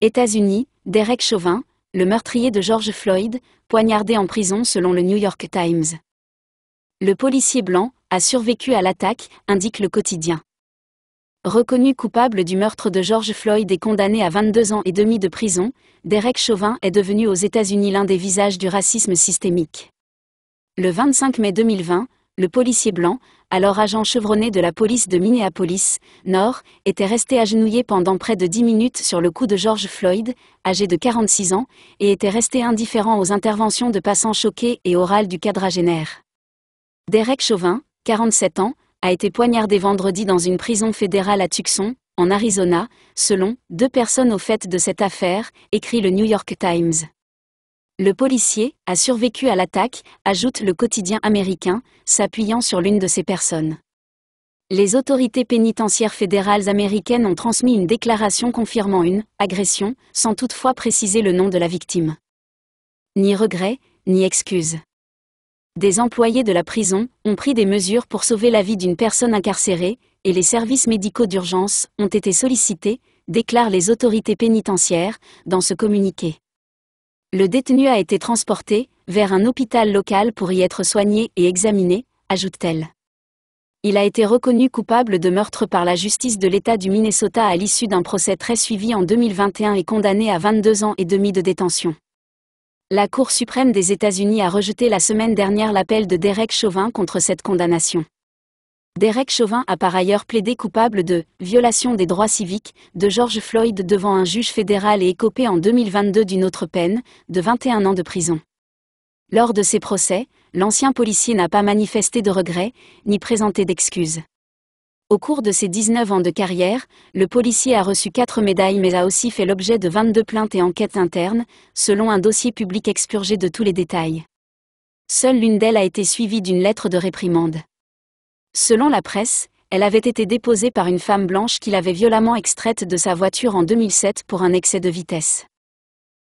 États-Unis, Derek Chauvin, le meurtrier de George Floyd, poignardé en prison selon le New York Times. Le policier blanc a survécu à l'attaque, indique le quotidien. Reconnu coupable du meurtre de George Floyd et condamné à 22 ans et demi de prison, Derek Chauvin est devenu aux États-Unis l'un des visages du racisme systémique. Le 25 mai 2020, le policier blanc, alors agent chevronné de la police de Minneapolis, Nord, était resté agenouillé pendant près de 10 minutes sur le cou de George Floyd, âgé de 46 ans, et était resté indifférent aux interventions de passants choqués et orales du quadragénaire. Derek Chauvin, 47 ans, a été poignardé vendredi dans une prison fédérale à Tucson, en Arizona, selon deux personnes au fait de cette affaire, écrit le New York Times. Le policier a survécu à l'attaque, ajoute le quotidien américain, s'appuyant sur l'une de ces personnes. Les autorités pénitentiaires fédérales américaines ont transmis une déclaration confirmant une agression, sans toutefois préciser le nom de la victime. Ni regret, ni excuse des employés de la prison ont pris des mesures pour sauver la vie d'une personne incarcérée, et les services médicaux d'urgence ont été sollicités, déclarent les autorités pénitentiaires, dans ce communiqué. Le détenu a été transporté vers un hôpital local pour y être soigné et examiné, ajoute-t-elle. Il a été reconnu coupable de meurtre par la justice de l'État du Minnesota à l'issue d'un procès très suivi en 2021 et condamné à 22 ans et demi de détention. La Cour suprême des États-Unis a rejeté la semaine dernière l'appel de Derek Chauvin contre cette condamnation. Derek Chauvin a par ailleurs plaidé coupable de violation des droits civiques de George Floyd devant un juge fédéral et écopé en 2022 d'une autre peine, de 21 ans de prison. Lors de ces procès, l'ancien policier n'a pas manifesté de regrets, ni présenté d'excuses. Au cours de ses 19 ans de carrière, le policier a reçu 4 médailles mais a aussi fait l'objet de 22 plaintes et enquêtes internes, selon un dossier public expurgé de tous les détails. Seule l'une d'elles a été suivie d'une lettre de réprimande. Selon la presse, elle avait été déposée par une femme blanche qui l'avait violemment extraite de sa voiture en 2007 pour un excès de vitesse.